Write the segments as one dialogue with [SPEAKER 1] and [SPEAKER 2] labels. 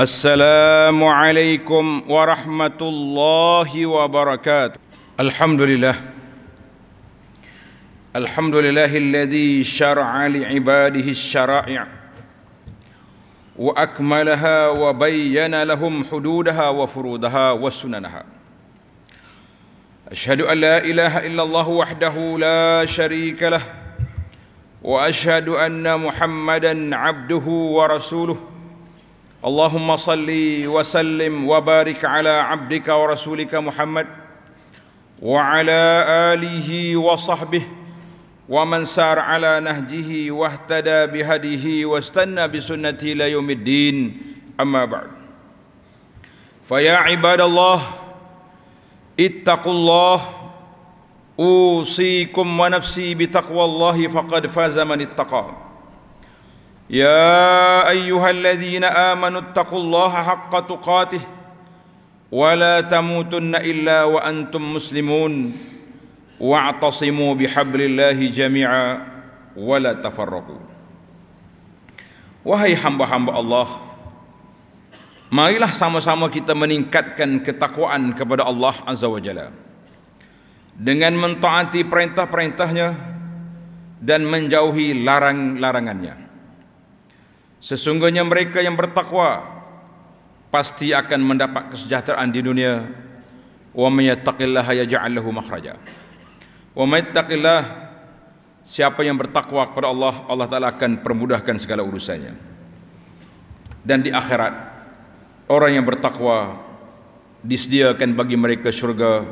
[SPEAKER 1] السلام عليكم ورحمة الله وبركاته الحمد لله الحمد لله الذي شرع لعباده الشرائع وأكملها وبين لهم حدودها وفروضها وسننها أشهد أن لا إله إلا الله وحده لا شريك له وأشهد أن محمدًا عبده ورسوله اللهم صل وسلم وبارك على عبدك ورسولك محمد وعلى اله وصحبه ومن سار على نهجه واهتدى بهديه واستنى بسنته الى يوم الدين اما بعد فيا عباد الله اتقوا الله اوصيكم ونفسي بتقوى الله فقد فاز من اتقاه يا ايها الذين آمنوا اتقوا الله حق تقاته ولا تموتن الا وانتم مسلمون واعتصموا بحبل الله جميعا ولا تفرقوا وهي hamba-hamba الله marilah sama-sama kita meningkatkan ketakwaan kepada Allah azza wa jalla dengan mentaati perintah-perintahnya dan menjauhi larang-larangannya. Sesungguhnya mereka yang bertakwa pasti akan mendapat kesejahteraan di dunia. Wa may yattaqillaha yaj'al lahu makhraja. Wa may yattaqillah siapa yang bertakwa kepada Allah, Allah Taala akan permudahkan segala urusannya. Dan di akhirat orang yang bertakwa disediakan bagi mereka syurga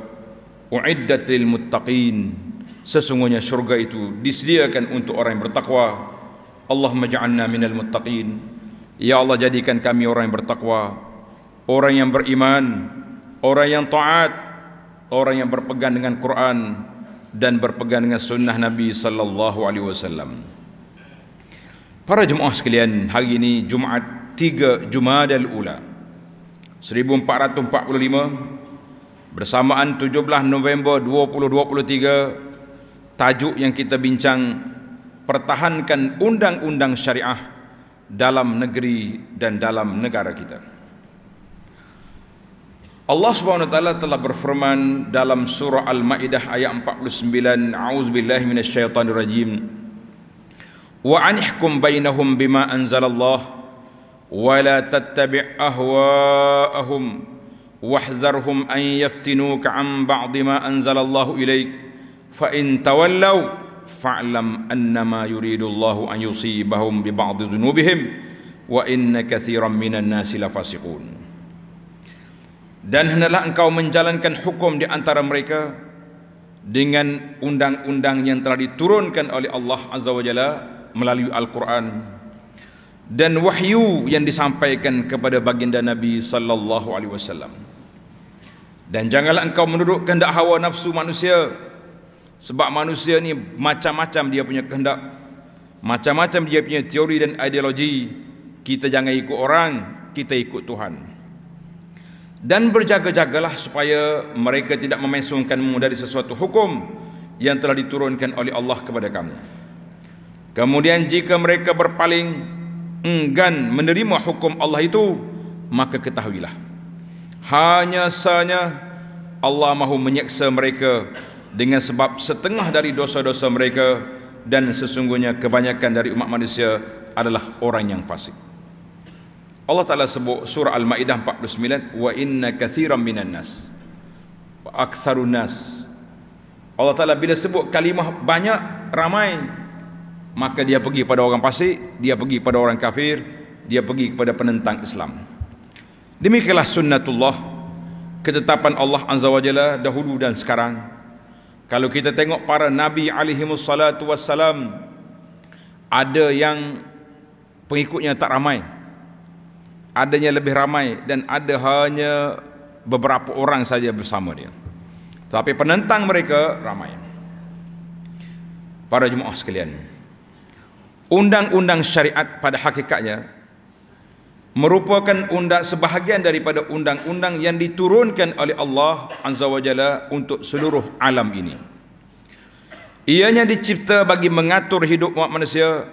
[SPEAKER 1] uiddatil muttaqin. Sesungguhnya syurga itu disediakan untuk orang yang bertakwa. Allahumma ja'alna minal muttaqin Ya Allah jadikan kami orang yang bertakwa Orang yang beriman Orang yang taat Orang yang berpegang dengan Quran Dan berpegang dengan sunnah Nabi Sallallahu Alaihi Wasallam. Para jemaah sekalian Hari ini Jumaat 3 Jumaat Al-Ula 1445 Bersamaan 17 November 2023 Tajuk yang kita bincang pertahankan undang-undang syariah dalam negeri dan dalam negara kita. Allah Subhanahu wa taala telah berfirman dalam surah Al-Maidah ayat 49, "A'udzubillahi rajim, Wa anihkum bainahum bima anzalallah wa la tattabi' ahwa'ahum wahdharhum an yaftinuka an ba'd ma anzalallahu ilayk fa in tawallaw fa'lam annama yuridullahu an yusibahum bi ba'dhi dhunubihim wa inna katsiran minan nasi lafasiqun dan hendaklah engkau menjalankan hukum di antara mereka dengan undang-undang yang telah diturunkan oleh Allah Azza wa Jalla melalui Al-Quran dan wahyu yang disampaikan kepada baginda Nabi sallallahu alaihi wasallam dan janganlah engkau menurutkan dak hawa nafsu manusia sebab manusia ni macam-macam dia punya kehendak. Macam-macam dia punya teori dan ideologi. Kita jangan ikut orang, kita ikut Tuhan. Dan berjaga-jagalah supaya mereka tidak memesungkanmu dari sesuatu hukum yang telah diturunkan oleh Allah kepada kamu. Kemudian jika mereka berpaling enggan menerima hukum Allah itu, maka ketahuilah. Hanya sahnya Allah mahu menyeksa mereka dengan sebab setengah dari dosa-dosa mereka dan sesungguhnya kebanyakan dari umat manusia adalah orang yang fasik. Allah Taala sebut surah Al-Maidah 49 wa inna katsiran minan nas wa aktsarun nas. Allah Taala bila sebut kalimah banyak ramai maka dia pergi pada orang fasik, dia pergi pada orang kafir, dia pergi kepada penentang Islam. Demikianlah sunnatullah ketetapan Allah Azza wa Jalla dahulu dan sekarang. Kalau kita tengok para Nabi alaihimussalatu wassalam Ada yang pengikutnya tak ramai Adanya lebih ramai dan ada hanya beberapa orang saja bersama dia Tapi penentang mereka ramai Para jemaah sekalian Undang-undang syariat pada hakikatnya merupakan undang sebahagian daripada undang-undang yang diturunkan oleh Allah Azza wa Jalla untuk seluruh alam ini. Ianya dicipta bagi mengatur hidup umat manusia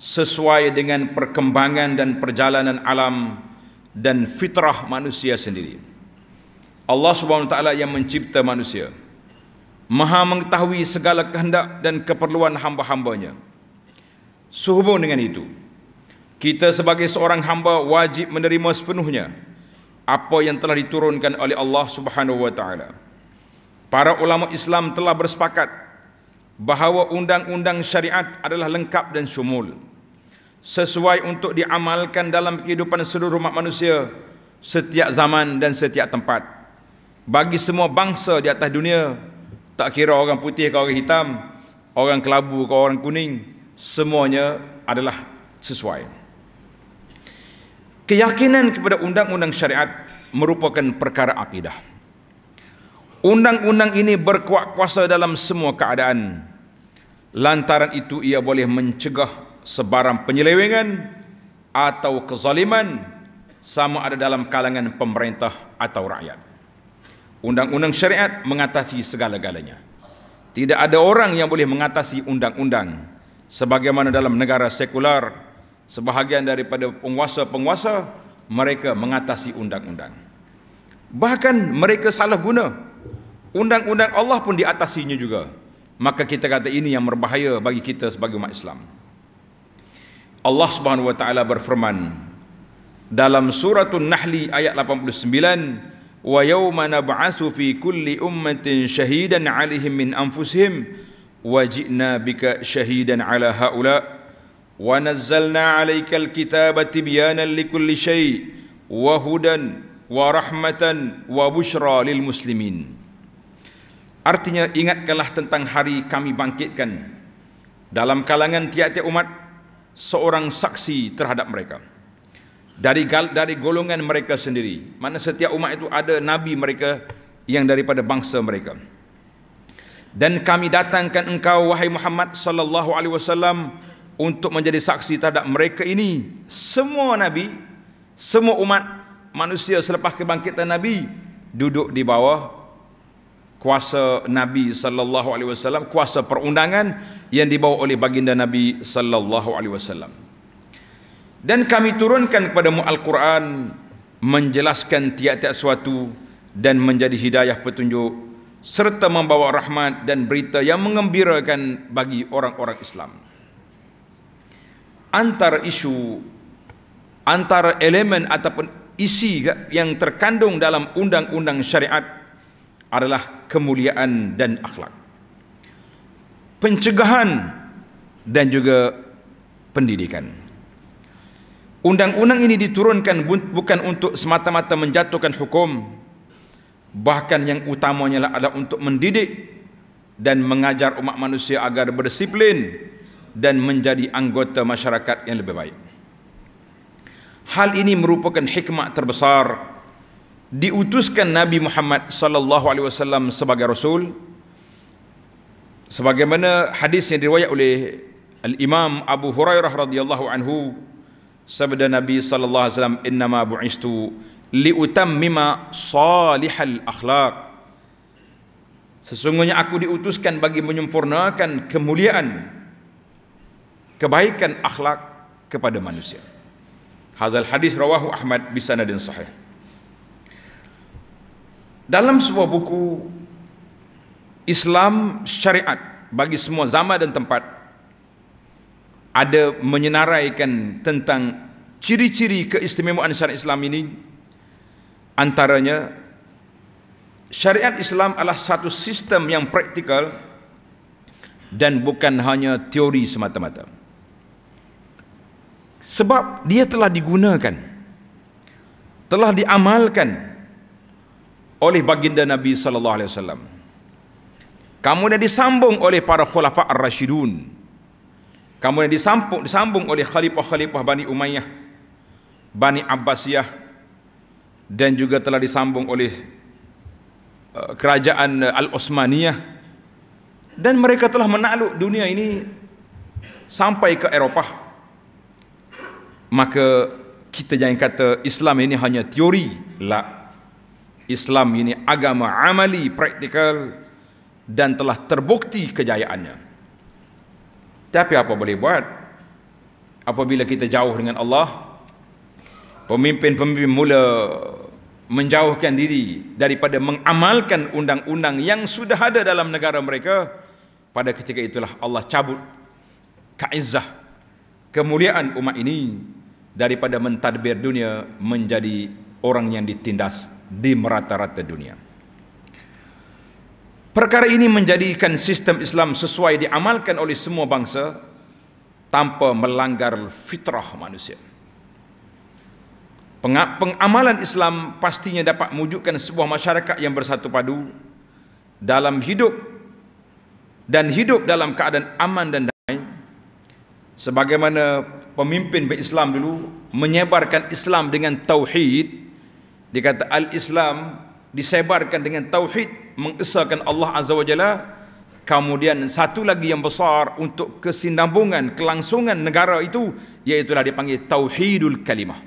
[SPEAKER 1] sesuai dengan perkembangan dan perjalanan alam dan fitrah manusia sendiri. Allah Subhanahu taala yang mencipta manusia Maha mengetahui segala kehendak dan keperluan hamba-hambanya. Sehubung dengan itu, kita sebagai seorang hamba wajib menerima sepenuhnya apa yang telah diturunkan oleh Allah Subhanahu wa taala. Para ulama Islam telah bersepakat bahawa undang-undang syariat adalah lengkap dan syumul. Sesuai untuk diamalkan dalam kehidupan seluruh umat manusia setiap zaman dan setiap tempat. Bagi semua bangsa di atas dunia, tak kira orang putih ke orang hitam, orang kelabu ke orang kuning, semuanya adalah sesuai keyakinan kepada undang-undang syariat merupakan perkara akidah. Undang-undang ini berkuat kuasa dalam semua keadaan. Lantaran itu ia boleh mencegah sebarang penyelewengan atau kezaliman sama ada dalam kalangan pemerintah atau rakyat. Undang-undang syariat mengatasi segala-galanya. Tidak ada orang yang boleh mengatasi undang-undang sebagaimana dalam negara sekular sebahagian daripada penguasa-penguasa mereka mengatasi undang-undang bahkan mereka salah guna undang-undang Allah pun diatasinya juga maka kita kata ini yang berbahaya bagi kita sebagai umat Islam Allah Subhanahu wa taala berfirman dalam surah An-Nahli ayat 89 wa yauma nab'atsu fi kulli ummatin shahidan alihim min anfusihim wa ji'na bika shahidan 'ala ha'ula' ونزلنا عليك الكتاب تبيانا لكل شيء وهدى ورحمة وبشرى للمسلمين Artinya ingatkanlah tentang hari kami bangkitkan dalam kalangan tiap-tiap umat seorang saksi terhadap mereka. Dari gal, dari golongan mereka sendiri. Mana setiap umat itu ada nabi mereka yang daripada bangsa mereka. Dan kami datangkan engkau wahai Muhammad sallallahu alaihi wasallam untuk menjadi saksi terhadap mereka ini semua nabi semua umat manusia selepas kebangkitan nabi duduk di bawah kuasa nabi sallallahu alaihi wasallam kuasa perundangan yang dibawa oleh baginda nabi sallallahu alaihi wasallam dan kami turunkan kepada mu al-Quran menjelaskan tiap-tiap suatu dan menjadi hidayah petunjuk serta membawa rahmat dan berita yang mengembirakan bagi orang-orang Islam antara isu antara elemen ataupun isi yang terkandung dalam undang-undang syariat adalah kemuliaan dan akhlak pencegahan dan juga pendidikan undang-undang ini diturunkan bukan untuk semata-mata menjatuhkan hukum bahkan yang utamanya adalah untuk mendidik dan mengajar umat manusia agar berdisiplin dan menjadi anggota masyarakat yang lebih baik. Hal ini merupakan hikmah terbesar diutuskan Nabi Muhammad sallallahu alaihi wasallam sebagai rasul sebagaimana hadis yang diriwayat oleh Al-Imam Abu Hurairah radhiyallahu anhu sabda Nabi sallallahu alaihi wasallam innama bu'istu liutammima salihal akhlaq sesungguhnya aku diutuskan bagi menyempurnakan kemuliaan kebaikan akhlak kepada manusia. Hadal hadis rawahu Ahmad dan sahih. Dalam sebuah buku Islam syariat bagi semua zaman dan tempat ada menyenaraikan tentang ciri-ciri keistimewaan syariat Islam ini antaranya syariat Islam adalah satu sistem yang praktikal dan bukan hanya teori semata-mata sebab dia telah digunakan telah diamalkan oleh baginda Nabi sallallahu alaihi wasallam kamu dah disambung oleh para khulafa ar-rasyidun kamu dah disambung disambung oleh khalifah-khalifah Bani Umayyah Bani Abbasiyah dan juga telah disambung oleh uh, kerajaan Al-Utsmaniyah dan mereka telah menakluk dunia ini sampai ke Eropah maka kita jangan kata Islam ini hanya teori la Islam ini agama amali praktikal dan telah terbukti kejayaannya tapi apa boleh buat apabila kita jauh dengan Allah pemimpin-pemimpin mula menjauhkan diri daripada mengamalkan undang-undang yang sudah ada dalam negara mereka pada ketika itulah Allah cabut kaizah kemuliaan umat ini daripada mentadbir dunia menjadi orang yang ditindas di merata-rata dunia. Perkara ini menjadikan sistem Islam sesuai diamalkan oleh semua bangsa tanpa melanggar fitrah manusia. Peng- pengamalan Islam pastinya dapat mewujudkan sebuah masyarakat yang bersatu padu dalam hidup dan hidup dalam keadaan aman dan damai sebagaimana pemimpin Islam dulu menyebarkan Islam dengan tauhid dikata al-Islam disebarkan dengan tauhid mengesahkan Allah azza wajalla kemudian satu lagi yang besar untuk kesinambungan kelangsungan negara itu iaitu dipanggil tauhidul kalimah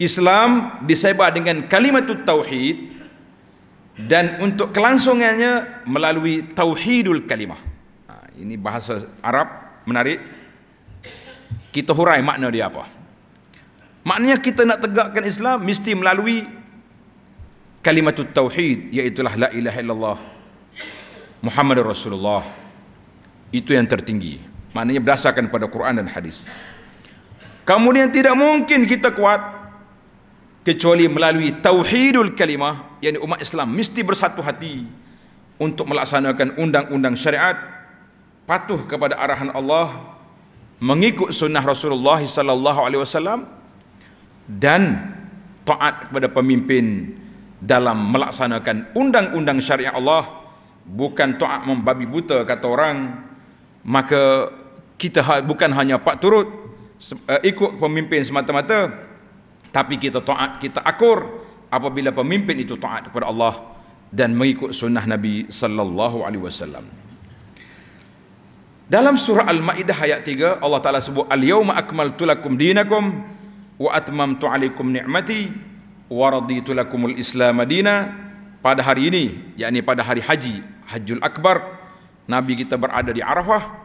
[SPEAKER 1] Islam disebar dengan kalimat tauhid dan untuk kelangsungannya melalui tauhidul kalimah ha, ini bahasa Arab menarik kita hurai makna dia apa maknanya kita nak tegakkan Islam mesti melalui kalimat tauhid iaitu la ilaha illallah Muhammad Rasulullah itu yang tertinggi maknanya berdasarkan pada Quran dan hadis kemudian tidak mungkin kita kuat kecuali melalui tauhidul kalimah yakni umat Islam mesti bersatu hati untuk melaksanakan undang-undang syariat patuh kepada arahan Allah mengikut sunnah Rasulullah sallallahu alaihi wasallam dan taat kepada pemimpin dalam melaksanakan undang-undang syariah Allah bukan taat membabi buta kata orang maka kita ha- bukan hanya pak turut eh, ikut pemimpin semata-mata tapi kita taat kita akur apabila pemimpin itu taat kepada Allah dan mengikut sunnah Nabi sallallahu alaihi wasallam dalam surah Al-Maidah ayat 3 Allah Taala sebut al-yauma akmaltu lakum dinakum wa atmamtu alaikum ni'mati wa raditu lakumul Islam madina pada hari ini yakni pada hari haji Hajjul Akbar Nabi kita berada di Arafah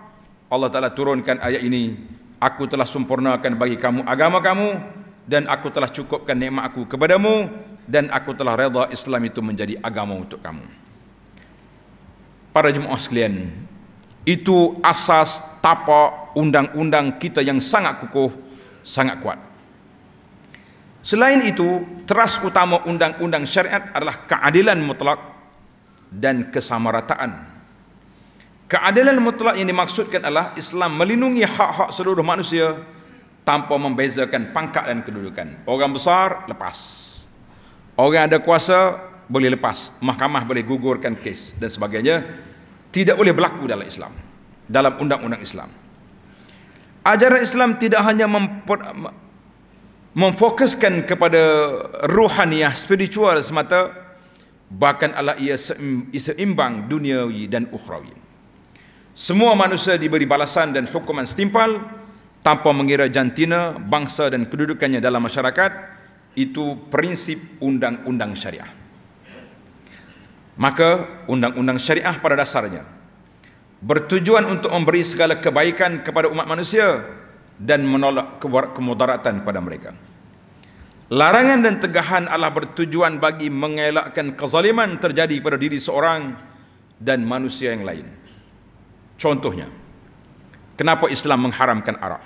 [SPEAKER 1] Allah Taala turunkan ayat ini aku telah sempurnakan bagi kamu agama kamu dan aku telah cukupkan nikmat aku kepadamu dan aku telah redha Islam itu menjadi agama untuk kamu Para jemaah sekalian itu asas tapa undang-undang kita yang sangat kukuh, sangat kuat. Selain itu, teras utama undang-undang syariat adalah keadilan mutlak dan kesamarataan. Keadilan mutlak yang dimaksudkan adalah Islam melindungi hak-hak seluruh manusia tanpa membezakan pangkat dan kedudukan. Orang besar lepas. Orang ada kuasa boleh lepas. Mahkamah boleh gugurkan kes dan sebagainya tidak boleh berlaku dalam Islam dalam undang-undang Islam ajaran Islam tidak hanya memfokuskan kepada ruhaniah spiritual semata bahkan Allah ia seimbang duniawi dan ukhrawi semua manusia diberi balasan dan hukuman setimpal tanpa mengira jantina bangsa dan kedudukannya dalam masyarakat itu prinsip undang-undang syariah Maka undang-undang syariah pada dasarnya bertujuan untuk memberi segala kebaikan kepada umat manusia dan menolak kemudaratan kepada mereka. Larangan dan tegahan adalah bertujuan bagi mengelakkan kezaliman terjadi pada diri seorang dan manusia yang lain. Contohnya, kenapa Islam mengharamkan arak?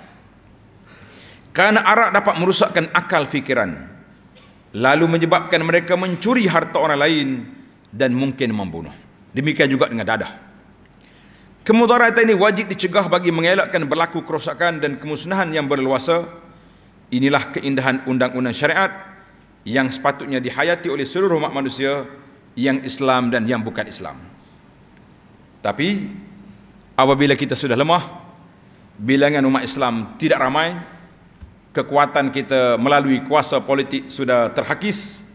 [SPEAKER 1] Karena arak dapat merusakkan akal fikiran, lalu menyebabkan mereka mencuri harta orang lain dan dan mungkin membunuh. Demikian juga dengan dadah. Kemudaratan ini wajib dicegah bagi mengelakkan berlaku kerosakan dan kemusnahan yang berleluasa. Inilah keindahan undang-undang syariat yang sepatutnya dihayati oleh seluruh umat manusia yang Islam dan yang bukan Islam. Tapi apabila kita sudah lemah, bilangan umat Islam tidak ramai, kekuatan kita melalui kuasa politik sudah terhakis,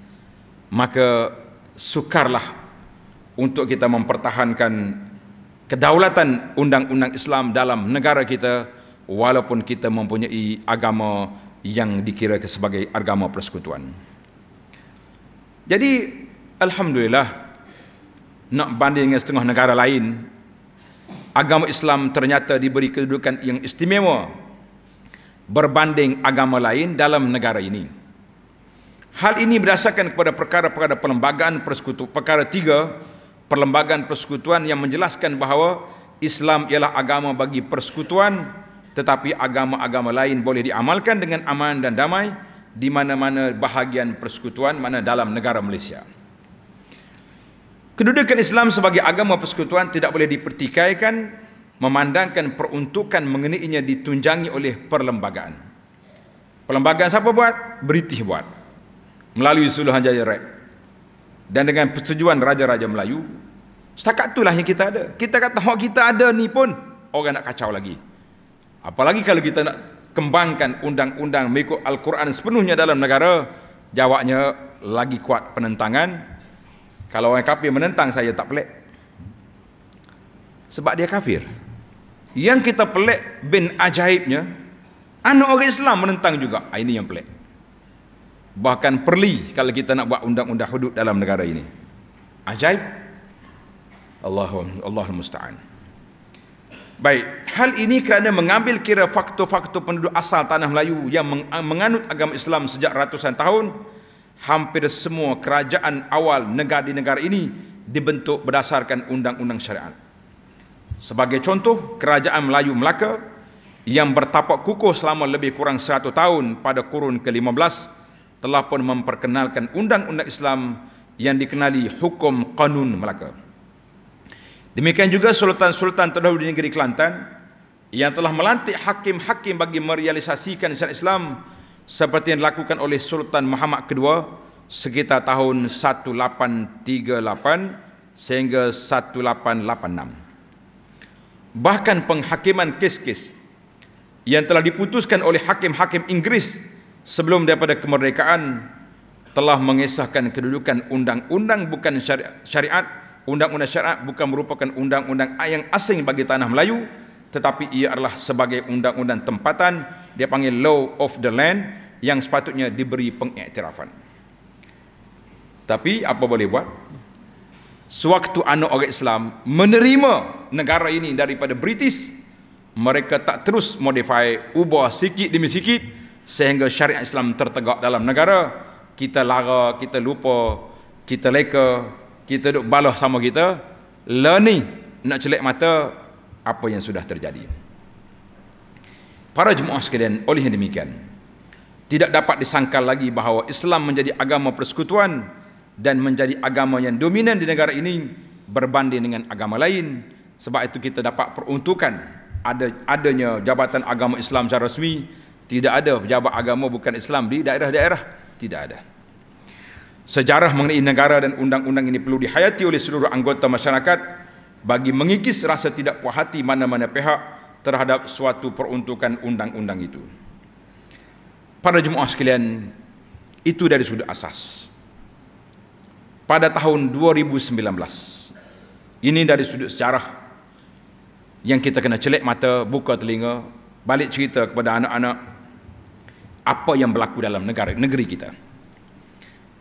[SPEAKER 1] maka sukarlah untuk kita mempertahankan kedaulatan undang-undang Islam dalam negara kita walaupun kita mempunyai agama yang dikira sebagai agama persekutuan. Jadi alhamdulillah nak banding dengan setengah negara lain agama Islam ternyata diberi kedudukan yang istimewa berbanding agama lain dalam negara ini. Hal ini berdasarkan kepada perkara-perkara perlembagaan persekutuan. Perkara tiga, perlembagaan persekutuan yang menjelaskan bahawa Islam ialah agama bagi persekutuan tetapi agama-agama lain boleh diamalkan dengan aman dan damai di mana-mana bahagian persekutuan mana dalam negara Malaysia. Kedudukan Islam sebagai agama persekutuan tidak boleh dipertikaikan memandangkan peruntukan mengenainya ditunjangi oleh perlembagaan. Perlembagaan siapa buat? British buat melalui Suluhanjaya Red dan dengan persetujuan raja-raja Melayu setakat itulah yang kita ada kita kata hak kita ada ni pun orang nak kacau lagi apalagi kalau kita nak kembangkan undang-undang mengikut Al-Quran sepenuhnya dalam negara jawabnya lagi kuat penentangan kalau orang kafir menentang saya tak pelik sebab dia kafir yang kita pelik bin ajaibnya anak orang Islam menentang juga ah, ini yang pelik bahkan perli kalau kita nak buat undang-undang hudud dalam negara ini ajaib Allahu Allahu musta'an baik hal ini kerana mengambil kira faktor-faktor penduduk asal tanah Melayu yang ah, menganut agama Islam sejak ratusan tahun hampir semua kerajaan awal negara di negara ini dibentuk berdasarkan undang-undang syariat sebagai contoh kerajaan Melayu Melaka yang bertapak kukuh selama lebih kurang 100 tahun pada kurun ke-15 telah pun memperkenalkan undang-undang Islam yang dikenali hukum kanun Melaka. Demikian juga sultan-sultan terdahulu di negeri Kelantan yang telah melantik hakim-hakim bagi merealisasikan syariat Islam seperti yang dilakukan oleh Sultan Muhammad kedua sekitar tahun 1838 sehingga 1886. Bahkan penghakiman kes-kes yang telah diputuskan oleh hakim-hakim Inggeris sebelum daripada kemerdekaan telah mengesahkan kedudukan undang-undang bukan syariat undang-undang syariat bukan merupakan undang-undang yang asing bagi tanah Melayu tetapi ia adalah sebagai undang-undang tempatan dia panggil law of the land yang sepatutnya diberi pengiktirafan tapi apa boleh buat sewaktu anak orang Islam menerima negara ini daripada British mereka tak terus modify ubah sikit demi sikit sehingga syariat Islam tertegak dalam negara kita lara, kita lupa kita leka, kita duduk balah sama kita, learning nak celik mata apa yang sudah terjadi para jemaah sekalian oleh demikian tidak dapat disangkal lagi bahawa Islam menjadi agama persekutuan dan menjadi agama yang dominan di negara ini berbanding dengan agama lain sebab itu kita dapat peruntukan ada adanya jabatan agama Islam secara rasmi tidak ada pejabat agama bukan Islam di daerah-daerah. Tidak ada. Sejarah mengenai negara dan undang-undang ini perlu dihayati oleh seluruh anggota masyarakat bagi mengikis rasa tidak puas hati mana-mana pihak terhadap suatu peruntukan undang-undang itu. Para jemaah sekalian, itu dari sudut asas. Pada tahun 2019, ini dari sudut sejarah yang kita kena celik mata, buka telinga, balik cerita kepada anak-anak, apa yang berlaku dalam negara negeri kita.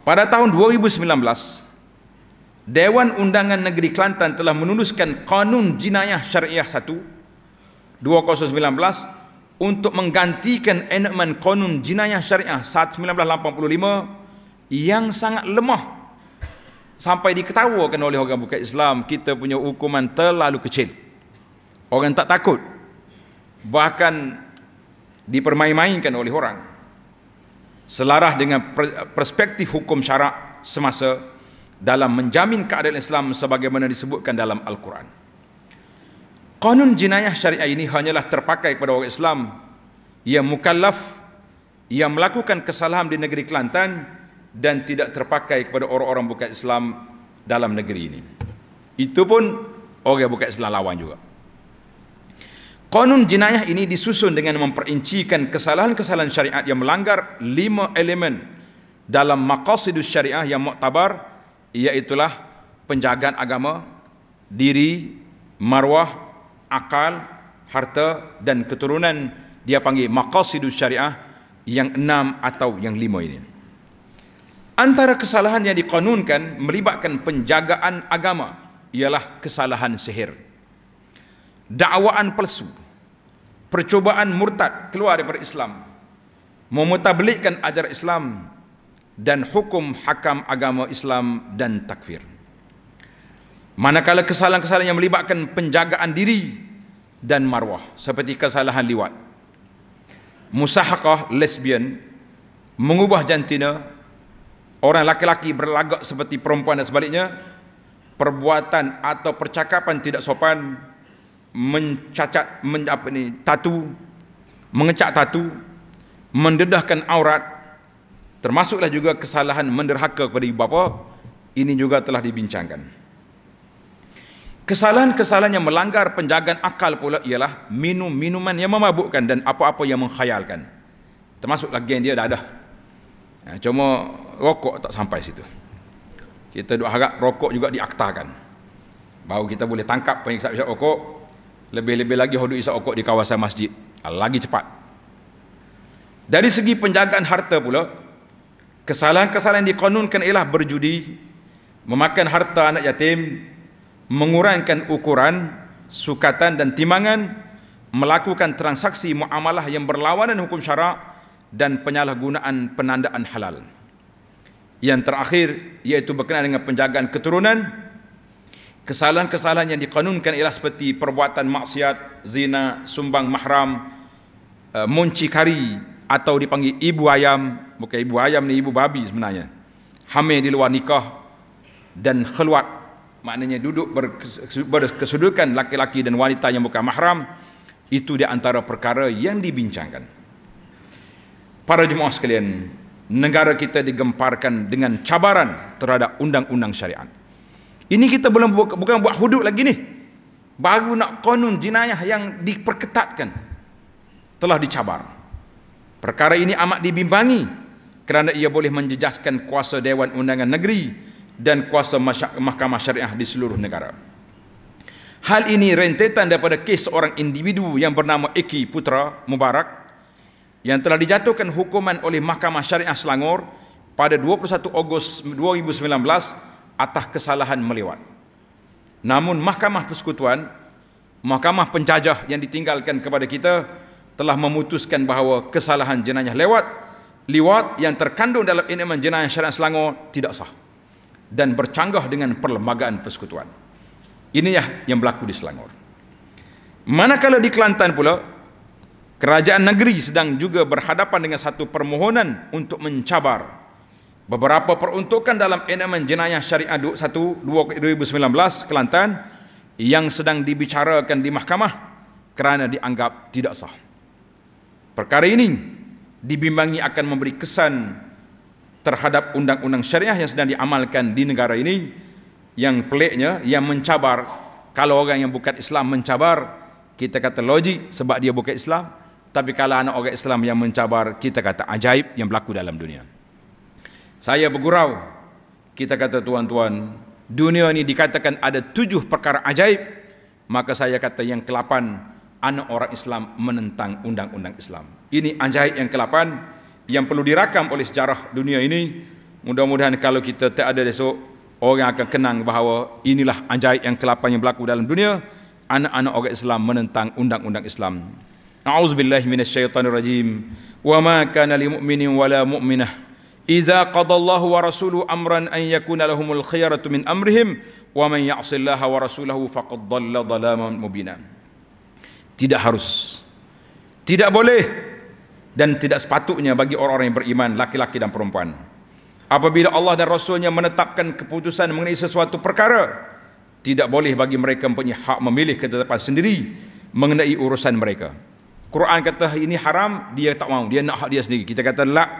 [SPEAKER 1] Pada tahun 2019, Dewan Undangan Negeri Kelantan telah menuluskan Kanun Jinayah Syariah 1 2019 untuk menggantikan enakmen Kanun Jinayah Syariah 1985 yang sangat lemah sampai diketawakan oleh orang bukan Islam kita punya hukuman terlalu kecil orang tak takut bahkan dipermain-mainkan oleh orang selaras dengan perspektif hukum syarak semasa dalam menjamin keadilan Islam sebagaimana disebutkan dalam Al-Quran. Kanun jinayah syariah ini hanyalah terpakai kepada orang Islam yang mukallaf, yang melakukan kesalahan di negeri Kelantan dan tidak terpakai kepada orang-orang bukan Islam dalam negeri ini. Itu pun orang bukan Islam lawan juga. Konun jinayah ini disusun dengan memperincikan kesalahan-kesalahan syariat yang melanggar lima elemen dalam maqasidus syariah yang muktabar iaitulah penjagaan agama, diri, marwah, akal, harta dan keturunan dia panggil maqasidus syariah yang enam atau yang lima ini. Antara kesalahan yang dikanunkan melibatkan penjagaan agama ialah kesalahan sihir. dakwaan palsu, percobaan murtad keluar daripada Islam memutabelikkan ajar Islam dan hukum hakam agama Islam dan takfir manakala kesalahan-kesalahan yang melibatkan penjagaan diri dan marwah seperti kesalahan liwat musahakah lesbian mengubah jantina orang laki-laki berlagak seperti perempuan dan sebaliknya perbuatan atau percakapan tidak sopan mencacat men, apa ni tatu mengecat tatu mendedahkan aurat termasuklah juga kesalahan menderhaka kepada ibu bapa ini juga telah dibincangkan kesalahan-kesalahan yang melanggar penjagaan akal pula ialah minum minuman yang memabukkan dan apa-apa yang mengkhayalkan termasuklah geng dia dah ada. Ha, cuma rokok tak sampai situ kita doa harap rokok juga diaktakan baru kita boleh tangkap penyiksa-penyiksa rokok lebih-lebih lagi hudud isap rokok di kawasan masjid ah, lagi cepat dari segi penjagaan harta pula kesalahan-kesalahan yang dikonunkan ialah berjudi memakan harta anak yatim mengurangkan ukuran sukatan dan timangan melakukan transaksi muamalah yang berlawanan hukum syarak dan penyalahgunaan penandaan halal yang terakhir iaitu berkenaan dengan penjagaan keturunan kesalahan-kesalahan yang dikanunkan ialah seperti perbuatan maksiat, zina, sumbang mahram, uh, muncikari atau dipanggil ibu ayam, bukan ibu ayam ni ibu babi sebenarnya. Hamil di luar nikah dan khulwat maknanya duduk berkesudukan laki-laki dan wanita yang bukan mahram itu di antara perkara yang dibincangkan. Para jemaah sekalian, negara kita digemparkan dengan cabaran terhadap undang-undang syariat. Ini kita belum buka, bukan buat hudud lagi ni. Baru nak konun jinayah yang diperketatkan. Telah dicabar. Perkara ini amat dibimbangi kerana ia boleh menjejaskan kuasa Dewan Undangan Negeri dan kuasa Mahkamah Syariah di seluruh negara. Hal ini rentetan daripada kes seorang individu yang bernama Eki Putra Mubarak yang telah dijatuhkan hukuman oleh Mahkamah Syariah Selangor pada 21 Ogos 2019 atas kesalahan melewat. Namun Mahkamah Persekutuan, Mahkamah Penjajah yang ditinggalkan kepada kita telah memutuskan bahawa kesalahan jenayah lewat, liwat yang terkandung dalam inemen jenayah syariat Selangor tidak sah dan bercanggah dengan perlembagaan persekutuan. Ini yang berlaku di Selangor. Manakala di Kelantan pula, kerajaan negeri sedang juga berhadapan dengan satu permohonan untuk mencabar beberapa peruntukan dalam elemen jenayah syariah 1 2019 Kelantan yang sedang dibicarakan di mahkamah kerana dianggap tidak sah. Perkara ini dibimbangi akan memberi kesan terhadap undang-undang syariah yang sedang diamalkan di negara ini yang peliknya yang mencabar kalau orang yang bukan Islam mencabar kita kata logik sebab dia bukan Islam tapi kalau anak orang Islam yang mencabar kita kata ajaib yang berlaku dalam dunia saya bergurau kita kata tuan-tuan dunia ini dikatakan ada tujuh perkara ajaib maka saya kata yang kelapan anak orang Islam menentang undang-undang Islam ini ajaib yang kelapan yang perlu dirakam oleh sejarah dunia ini mudah-mudahan kalau kita tak ada esok orang akan kenang bahawa inilah ajaib yang kelapan yang berlaku dalam dunia anak-anak orang Islam menentang undang-undang Islam A'udzubillahiminasyaitanirrajim wa ma kana li mu'minin wala mu'minah Iza qadallahu wa rasuluhu amran an yakuna lahumul khiyaratu min amrihim wa man ya'sillaha wa rasulahu faqad dhalla dhalaman mubina. Tidak harus. Tidak boleh dan tidak sepatutnya bagi orang-orang yang beriman laki-laki dan perempuan. Apabila Allah dan Rasulnya menetapkan keputusan mengenai sesuatu perkara, tidak boleh bagi mereka mempunyai hak memilih ketetapan sendiri mengenai urusan mereka. Quran kata ini haram, dia tak mau, dia nak hak dia sendiri. Kita kata lak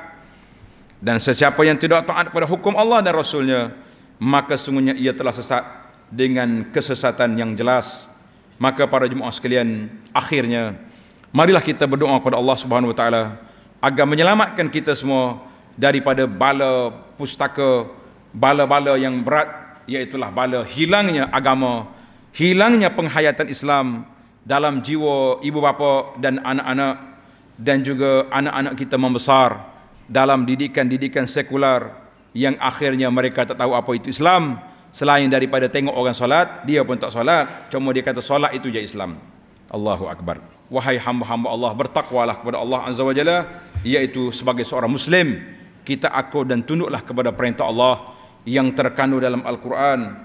[SPEAKER 1] dan sesiapa yang tidak taat pada hukum Allah dan Rasulnya, maka sungguhnya ia telah sesat dengan kesesatan yang jelas. Maka para jemaah sekalian, akhirnya, marilah kita berdoa kepada Allah Subhanahu Wa agar menyelamatkan kita semua daripada bala pustaka, bala-bala yang berat, iaitulah bala hilangnya agama, hilangnya penghayatan Islam dalam jiwa ibu bapa dan anak-anak dan juga anak-anak kita membesar dalam didikan-didikan sekular yang akhirnya mereka tak tahu apa itu Islam selain daripada tengok orang solat dia pun tak solat cuma dia kata solat itu je Islam Allahu akbar wahai hamba-hamba Allah bertakwalah kepada Allah azza wajalla iaitu sebagai seorang muslim kita akur dan tunduklah kepada perintah Allah yang terkandung dalam Al-Quran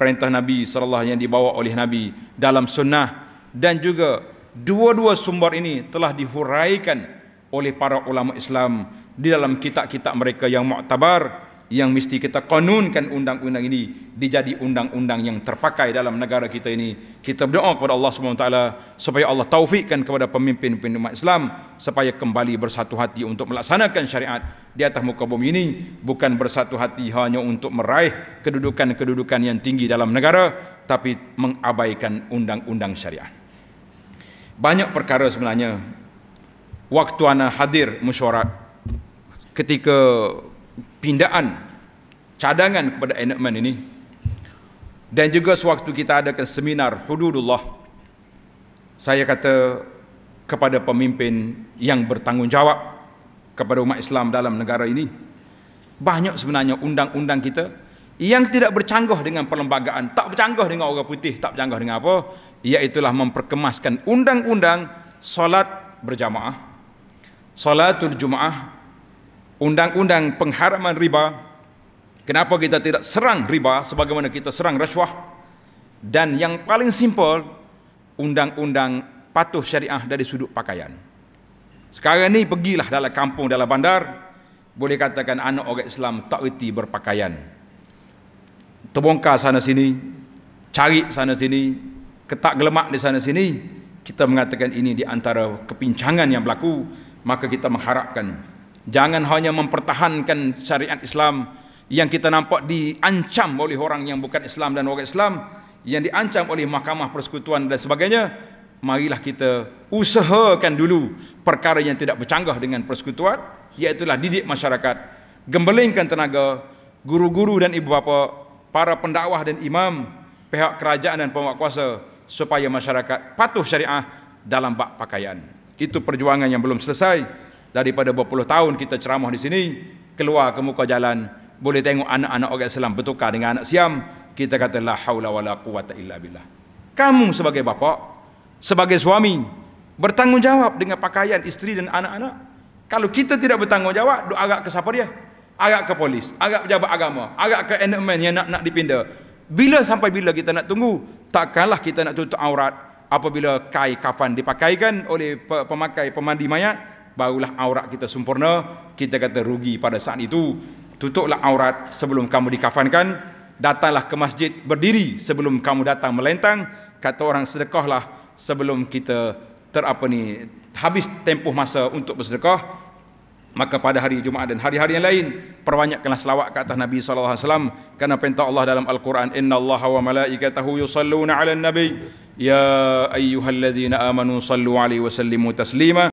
[SPEAKER 1] perintah Nabi sallallahu yang dibawa oleh Nabi dalam sunnah dan juga dua-dua sumber ini telah dihuraikan oleh para ulama Islam di dalam kitab-kitab mereka yang muktabar yang mesti kita kanunkan undang-undang ini dijadi undang-undang yang terpakai dalam negara kita ini kita berdoa kepada Allah Subhanahu taala supaya Allah taufikkan kepada pemimpin-pemimpin umat Islam supaya kembali bersatu hati untuk melaksanakan syariat di atas muka bumi ini bukan bersatu hati hanya untuk meraih kedudukan-kedudukan yang tinggi dalam negara tapi mengabaikan undang-undang syariat banyak perkara sebenarnya waktu ana hadir mesyuarat ketika pindaan cadangan kepada Enakman ini dan juga sewaktu kita adakan seminar hududullah saya kata kepada pemimpin yang bertanggungjawab kepada umat Islam dalam negara ini banyak sebenarnya undang-undang kita yang tidak bercanggah dengan perlembagaan tak bercanggah dengan orang putih tak bercanggah dengan apa iaitulah memperkemaskan undang-undang solat berjamaah solatul jumaah undang-undang pengharaman riba kenapa kita tidak serang riba sebagaimana kita serang rasuah dan yang paling simple undang-undang patuh syariah dari sudut pakaian sekarang ni pergilah dalam kampung dalam bandar boleh katakan anak orang Islam tak reti berpakaian terbongkar sana sini cari sana sini ketak gelemak di sana sini kita mengatakan ini di antara kepincangan yang berlaku maka kita mengharapkan Jangan hanya mempertahankan syariat Islam yang kita nampak diancam oleh orang yang bukan Islam dan orang Islam yang diancam oleh mahkamah persekutuan dan sebagainya marilah kita usahakan dulu perkara yang tidak bercanggah dengan persekutuan iaitulah didik masyarakat gembelingkan tenaga guru-guru dan ibu bapa para pendakwah dan imam pihak kerajaan dan penguasa supaya masyarakat patuh syariah dalam bak pakaian itu perjuangan yang belum selesai daripada berpuluh tahun kita ceramah di sini keluar ke muka jalan boleh tengok anak-anak orang Islam bertukar dengan anak siam kita kata la haula wala quwata illa billah kamu sebagai bapa sebagai suami bertanggungjawab dengan pakaian isteri dan anak-anak kalau kita tidak bertanggungjawab duk agak ke siapa dia agak ke polis agak pejabat agama agak ke enemen yang nak nak dipindah bila sampai bila kita nak tunggu takkanlah kita nak tutup aurat apabila kain kafan dipakaikan oleh pemakai pemandi mayat barulah aurat kita sempurna kita kata rugi pada saat itu tutuplah aurat sebelum kamu dikafankan datanglah ke masjid berdiri sebelum kamu datang melentang kata orang sedekahlah sebelum kita terapa ni habis tempoh masa untuk bersedekah maka pada hari Jumaat dan hari-hari yang lain perbanyakkanlah selawat ke atas Nabi sallallahu alaihi wasallam kerana perintah Allah dalam Al-Quran innallaha wa malaikatahu yusalluna 'alan nabi ya ayyuhallazina amanu sallu 'alaihi wa sallimu taslima